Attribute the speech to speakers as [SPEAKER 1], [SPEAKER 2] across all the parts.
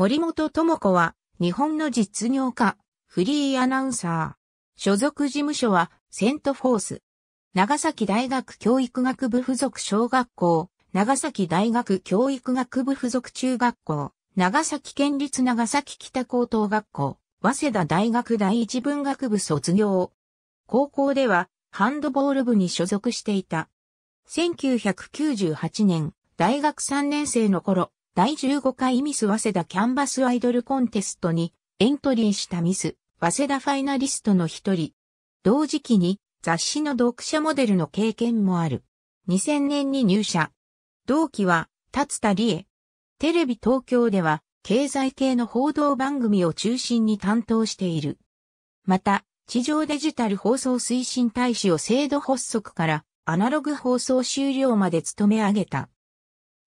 [SPEAKER 1] 森本智子は、日本の実業家、フリーアナウンサー。所属事務所は、セントフォース。長崎大学教育学部附属小学校、長崎大学教育学部附属中学校、長崎県立長崎北高等学校、早稲田大学第一文学部卒業。高校では、ハンドボール部に所属していた。1998年、大学3年生の頃、第15回ミス早稲田キャンバスアイドルコンテストにエントリーしたミス早稲田ファイナリストの一人。同時期に雑誌の読者モデルの経験もある。2000年に入社。同期は、立田理恵。テレビ東京では、経済系の報道番組を中心に担当している。また、地上デジタル放送推進大使を制度発足から、アナログ放送終了まで務め上げた。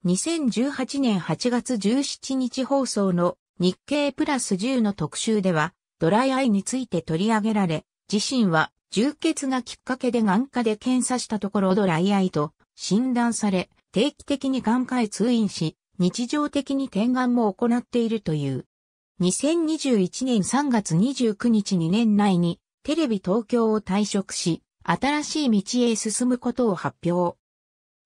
[SPEAKER 1] 2018年8月17日放送の日経プラス10の特集では、ドライアイについて取り上げられ、自身は充血がきっかけで眼科で検査したところドライアイと診断され、定期的に眼科へ通院し、日常的に点眼も行っているという。2021年3月29日2年内にテレビ東京を退職し、新しい道へ進むことを発表。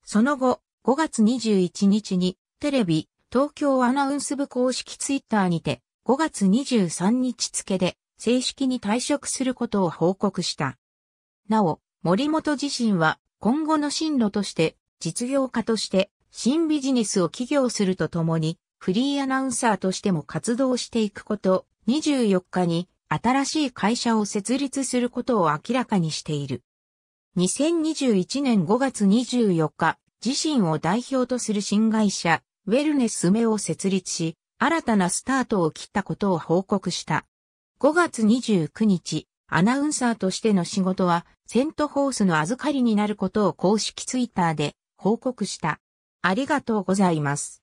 [SPEAKER 1] その後、5月21日にテレビ東京アナウンス部公式ツイッターにて5月23日付で正式に退職することを報告した。なお、森本自身は今後の進路として実業家として新ビジネスを起業するとともにフリーアナウンサーとしても活動していくこと24日に新しい会社を設立することを明らかにしている。2021年5月24日、自身を代表とする新会社、ウェルネスメを設立し、新たなスタートを切ったことを報告した。5月29日、アナウンサーとしての仕事は、セントホースの預かりになることを公式ツイッターで報告した。ありがとうございます。